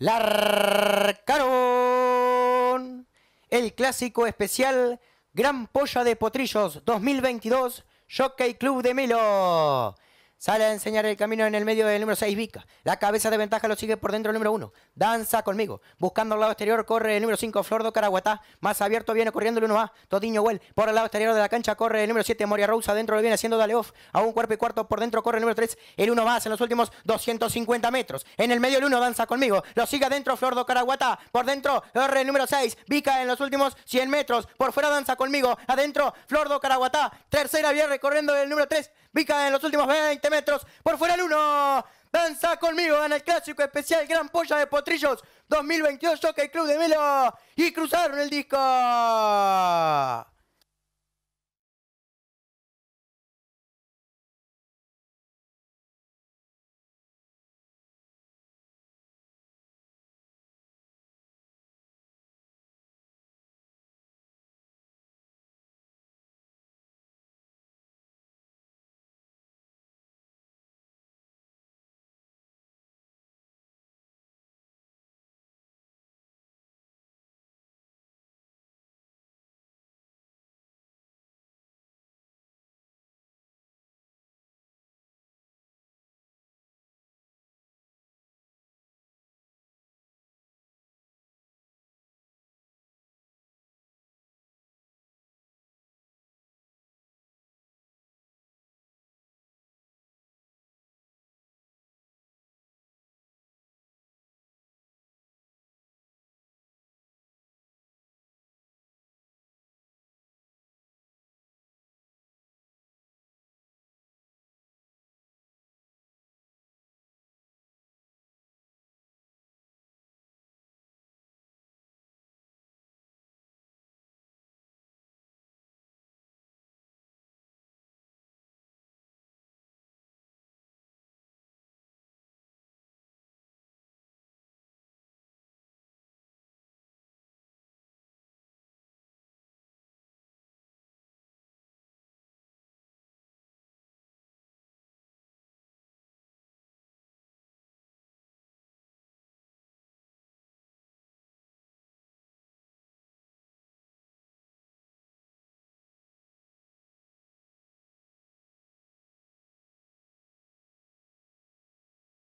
Larcaron. El clásico especial Gran Polla de Potrillos 2022 Jockey Club de Melo. Sale a enseñar el camino en el medio del número 6, Vica. La cabeza de ventaja lo sigue por dentro el número 1. Danza conmigo. Buscando el lado exterior, corre el número 5, Flordo Caraguatá. Más abierto viene corriendo el 1A, Todiño Huel Por el lado exterior de la cancha corre el número 7, Moria Rosa. Adentro lo viene haciendo Daleoff. A un cuerpo y cuarto por dentro corre el número 3. El 1 más en los últimos 250 metros. En el medio el 1 danza conmigo. Lo sigue adentro Flordo Caraguatá. Por dentro corre el número 6, Vica en los últimos 100 metros. Por fuera danza conmigo. Adentro Flordo Caraguatá. Tercera vía corriendo el número 3. Vica en los últimos 20 metros, por fuera el uno, Danza conmigo, gana el clásico especial Gran Polla de Potrillos 2022 el Club de Melo. Y cruzaron el disco.